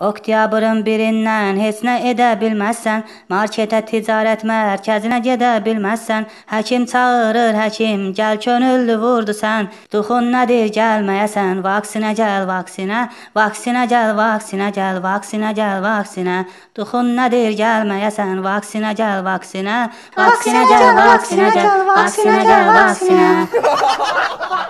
Oktyabrın birindən heç nə edə bilməzsən, marketə ticarət mərkəzinə gedə bilməzsən, həkim çağırır həkim, gəl könüllü vurdu sən, duxun nədir gəlməyəsən, vaksinə gəl vaksinə, vaksinə gəl vaksinə gəl, vaksinə gəl vaksinə, duxun nədir gəlməyəsən, vaksinə gəl vaksinə, vaksinə gəl vaksinə gəl, vaksinə gəl vaksinə.